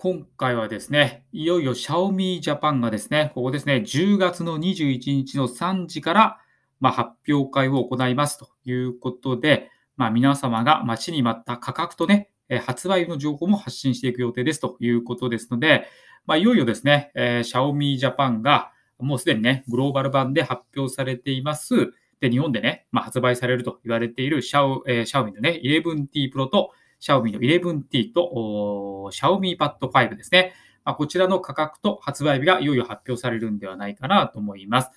今回はですね、いよいよ Xiaomi Japan がですね、ここですね、10月の21日の3時から、まあ、発表会を行いますということで、まあ、皆様が待ちに待った価格とね、発売の情報も発信していく予定ですということですので、まあ、いよいよですね、えー、Xiaomi Japan がもうすでにね、グローバル版で発表されています。で、日本でね、まあ、発売されると言われている Xiaomi、えー、のね、11T Pro と Xiaomi の 11T と Xiaomi Pad 5ですね。まあ、こちらの価格と発売日がいよいよ発表されるんではないかなと思います。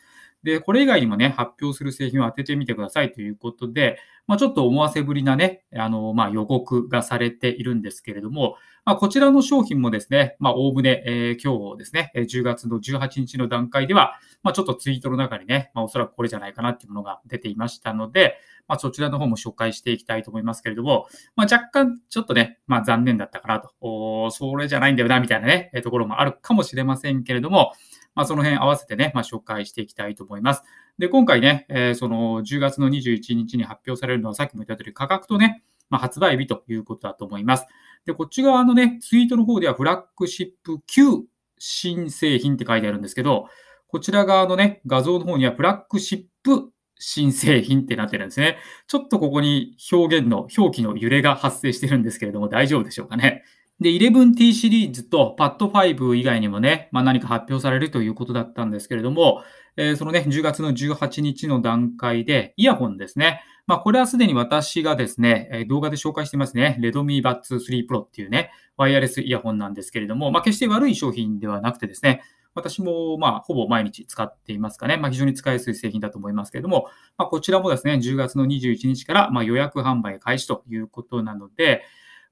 で、これ以外にもね、発表する製品を当ててみてくださいということで、まあ、ちょっと思わせぶりなね、あの、まあ、予告がされているんですけれども、まあ、こちらの商品もですね、まあ、おおむね、えー、今日ですね、10月の18日の段階では、まあ、ちょっとツイートの中にね、まあ、おそらくこれじゃないかなっていうものが出ていましたので、まあ、そちらの方も紹介していきたいと思いますけれども、まあ、若干ちょっとね、まあ、残念だったかなと、おそれじゃないんだよな、みたいなね、ところもあるかもしれませんけれども、まあ、その辺合わせてね、まあ、紹介していきたいと思います。で、今回ね、えー、その10月の21日に発表されるのは、さっきも言った通り価格とね、まあ、発売日ということだと思います。で、こっち側のね、ツイートの方ではフラッグシップ9新製品って書いてあるんですけど、こちら側のね、画像の方にはフラッグシップ新製品ってなってるんですね。ちょっとここに表現の、表記の揺れが発生してるんですけれども、大丈夫でしょうかね。で、11T シリーズと Pad5 以外にもね、まあ、何か発表されるということだったんですけれども、えー、そのね、10月の18日の段階で、イヤホンですね。まあ、これはすでに私がですね、え動画で紹介してますね、Redmi Buds 3 Pro っていうね、ワイヤレスイヤホンなんですけれども、まあ、決して悪い商品ではなくてですね、私も、まあ、ほぼ毎日使っていますかね。まあ、非常に使いやすい製品だと思いますけれども、まあ、こちらもですね、10月の21日から、ま予約販売開始ということなので、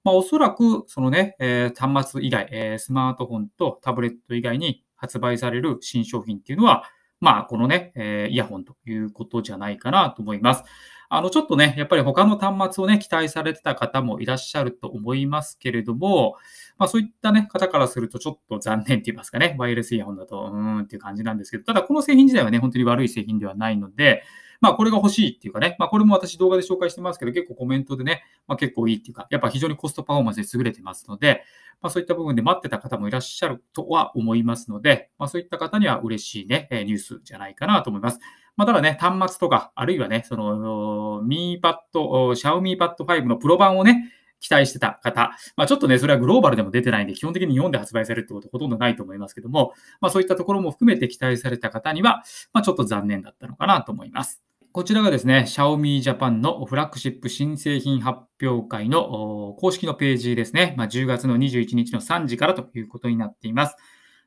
まあ、おそらく、そのね、えー、端末以外、えー、スマートフォンとタブレット以外に発売される新商品っていうのは、まあ、このね、えー、イヤホンということじゃないかなと思います。あの、ちょっとね、やっぱり他の端末をね、期待されてた方もいらっしゃると思いますけれども、まあそういったね、方からするとちょっと残念って言いますかね、ワイヤレスイヤホンだと、うーんっていう感じなんですけど、ただこの製品自体はね、本当に悪い製品ではないので、まあ、これが欲しいっていうかね、まあ、これも私動画で紹介してますけど、結構コメントでね、まあ、結構いいっていうか、やっぱ非常にコストパフォーマンスで優れてますので、まあ、そういった部分で待ってた方もいらっしゃるとは思いますので、まあ、そういった方には嬉しいね、ニュースじゃないかなと思います。まあ、ただね、端末とか、あるいはね、その、ミーパッド、Xiaomi ッド5のプロ版をね、期待してた方、まあ、ちょっとね、それはグローバルでも出てないんで、基本的に日本で発売されるってことほとんどないと思いますけども、まあ、そういったところも含めて期待された方には、まあ、ちょっと残念だったのかなと思います。こちらがですね、Xiaomi Japan のフラッグシップ新製品発表会の公式のページですね、まあ、10月の21日の3時からということになっています。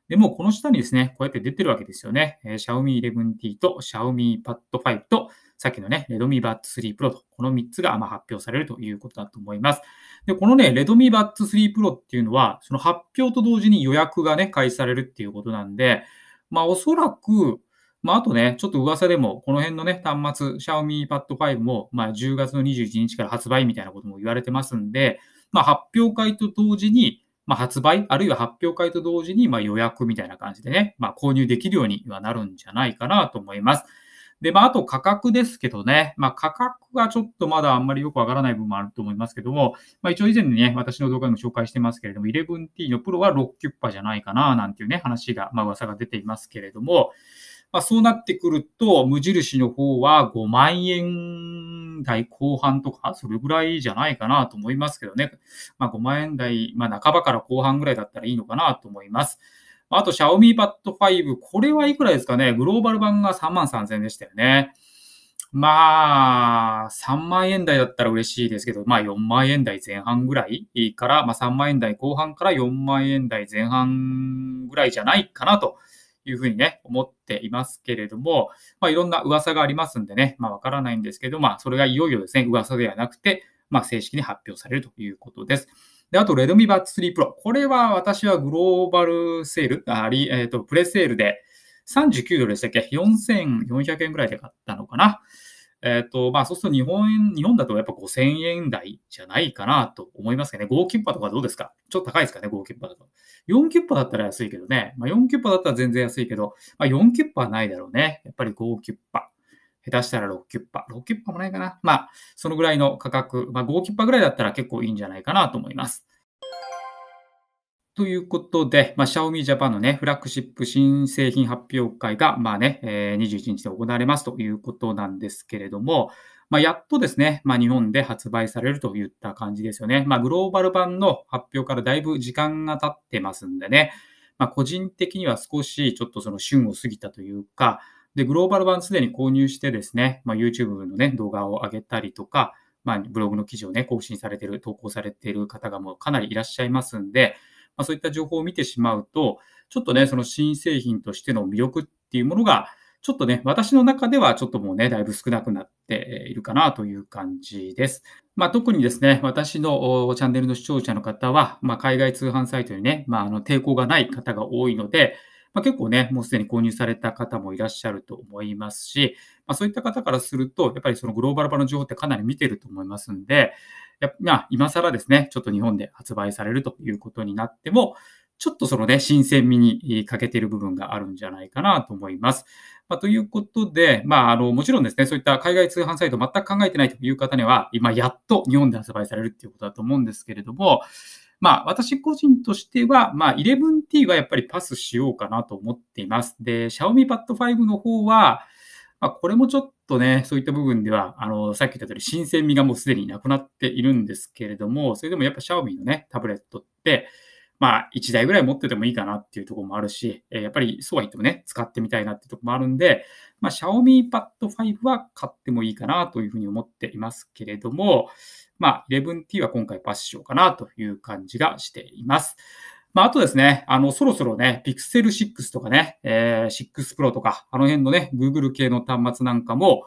で、もこの下にですね、こうやって出てるわけですよね。えー、Xiaomi 11T と Xiaomi Pad 5と、さっきのね、レドミバッ b 3 Pro と、この3つがま発表されるということだと思います。で、このね、レドミバッ b 3 Pro っていうのは、その発表と同時に予約がね、開始されるっていうことなんで、まあおそらく、まあ、あとね、ちょっと噂でも、この辺のね、端末、Xiaomi Pad 5も、まあ、10月の21日から発売みたいなことも言われてますんで、まあ、発表会と同時に、まあ、発売、あるいは発表会と同時に、まあ、予約みたいな感じでね、まあ、購入できるようにはなるんじゃないかなと思います。で、まあ、あと価格ですけどね、まあ、価格がちょっとまだあんまりよくわからない部分もあると思いますけども、まあ、一応以前にね、私の動画でも紹介してますけれども、11T のプロは6キュッパじゃないかな、なんていうね、話が、まあ、噂が出ていますけれども、まあ、そうなってくると、無印の方は5万円台後半とか、それぐらいじゃないかなと思いますけどね。まあ、5万円台、まあ、半ばから後半ぐらいだったらいいのかなと思います。あと、シャオミーパッド5、これはいくらですかねグローバル版が3万3000円でしたよね。まあ、3万円台だったら嬉しいですけど、まあ4万円台前半ぐらいから、まあ3万円台後半から4万円台前半ぐらいじゃないかなというふうにね、思っていますけれども、まあ、いろんな噂がありますんでね、まあ、わからないんですけど、まあ、それがいよいよですね、噂ではなくて、まあ、正式に発表されるということです。で、あと、Redmi b 3 Pro。これは私はグローバルセール、あり、えっ、ー、と、プレセールで39ドルでしたっけ ?4400 円ぐらいで買ったのかなえっ、ー、と、まあ、そうすると日本円、日本だとやっぱ5000円台じゃないかなと思いますけどね。5キュッパとかどうですかちょっと高いですかね、5キュッパだと。4キュッパだったら安いけどね。まあ、4キュッパだったら全然安いけど、まあ、4キュッパはないだろうね。やっぱり5キュッパ。下手したら6キュッパ。6キュッパもないかな。まあ、そのぐらいの価格。まあ、5キュッパぐらいだったら結構いいんじゃないかなと思います。ということで、まあ、Xiaomi Japan のね、フラッグシップ新製品発表会が、まあね、え21日で行われますということなんですけれども、まあ、やっとですね、まあ、日本で発売されるといった感じですよね。まあ、グローバル版の発表からだいぶ時間が経ってますんでね、まあ、個人的には少しちょっとその旬を過ぎたというか、で、グローバル版すでに購入してですね、まあ、YouTube のね、動画を上げたりとか、まあ、ブログの記事をね、更新されてる、投稿されている方がもうかなりいらっしゃいますんで、まあ、そういった情報を見てしまうと、ちょっとね、その新製品としての魅力っていうものが、ちょっとね、私の中ではちょっともうね、だいぶ少なくなっているかなという感じです。まあ、特にですね、私のチャンネルの視聴者の方は、まあ、海外通販サイトにね、まあ、あの抵抗がない方が多いので、まあ、結構ね、もうすでに購入された方もいらっしゃると思いますし、まあ、そういった方からすると、やっぱりそのグローバル版の情報ってかなり見てると思いますんで、まあ、今更ですね、ちょっと日本で発売されるということになっても、ちょっとそのね、新鮮味に欠けている部分があるんじゃないかなと思います。まあ、ということで、まあ、あの、もちろんですね、そういった海外通販サイト全く考えてないという方には、今、やっと日本で発売されるっていうことだと思うんですけれども、まあ、私個人としては、まあ、11T はやっぱりパスしようかなと思っています。で、Xiaomi Pad 5の方は、まあ、これもちょっとね、そういった部分では、あの、さっき言った通り、新鮮味がもうすでになくなっているんですけれども、それでもやっぱ Xiaomi のね、タブレットって、まあ、1台ぐらい持っててもいいかなっていうところもあるし、えやっぱりそうは言ってもね、使ってみたいなっていうところもあるんで、まあ、Xiaomi Pad 5は買ってもいいかなというふうに思っていますけれども、まあ、11T は今回パスしようかなという感じがしています。まあ、あとですね、あの、そろそろね、Pixel 6とかね、えー、6 Pro とか、あの辺のね、Google 系の端末なんかも、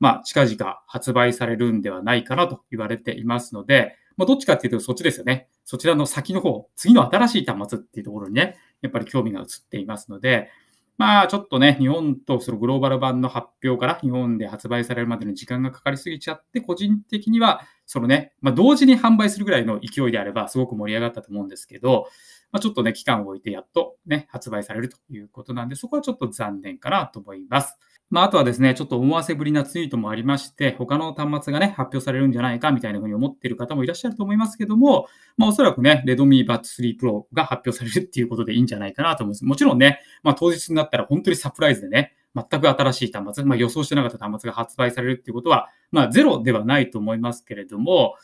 まあ、近々発売されるんではないかなと言われていますので、まあ、どっちかっていうとそっちですよね。そちらの先の方、次の新しい端末っていうところにね、やっぱり興味が移っていますので、まあちょっとね、日本とそのグローバル版の発表から日本で発売されるまでの時間がかかりすぎちゃって、個人的には、そのね、まあ、同時に販売するぐらいの勢いであれば、すごく盛り上がったと思うんですけど、まあ、ちょっとね、期間を置いてやっとね、発売されるということなんで、そこはちょっと残念かなと思います。まあ、あとはですね、ちょっと思わせぶりなツイートもありまして、他の端末がね、発表されるんじゃないかみたいなふうに思っている方もいらっしゃると思いますけども、まあ、おそらくね、Redmi Bat 3 Pro が発表されるっていうことでいいんじゃないかなと思います。もちろんね、まあ、当日になったら本当にサプライズでね、全く新しい端末、まあ、予想してなかった端末が発売されるっていうことは、まあ、ゼロではないと思いますけれども、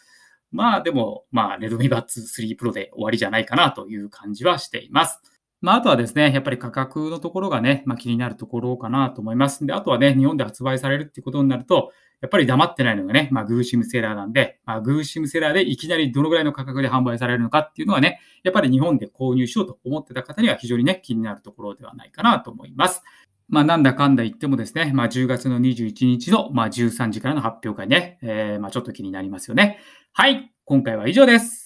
まあ、でも、まあ、Redmi Bat 3 Pro で終わりじゃないかなという感じはしています。まあ、あとはですね、やっぱり価格のところがね、まあ、気になるところかなと思います。で、あとはね、日本で発売されるってことになると、やっぱり黙ってないのがね、まあ、グーシムセラーなんで、まあ、グーシムセラーでいきなりどのぐらいの価格で販売されるのかっていうのはね、やっぱり日本で購入しようと思ってた方には非常にね、気になるところではないかなと思います。まあ、なんだかんだ言ってもですね、まあ、10月の21日の、まあ、13時からの発表会ね、えー、まあ、ちょっと気になりますよね。はい、今回は以上です。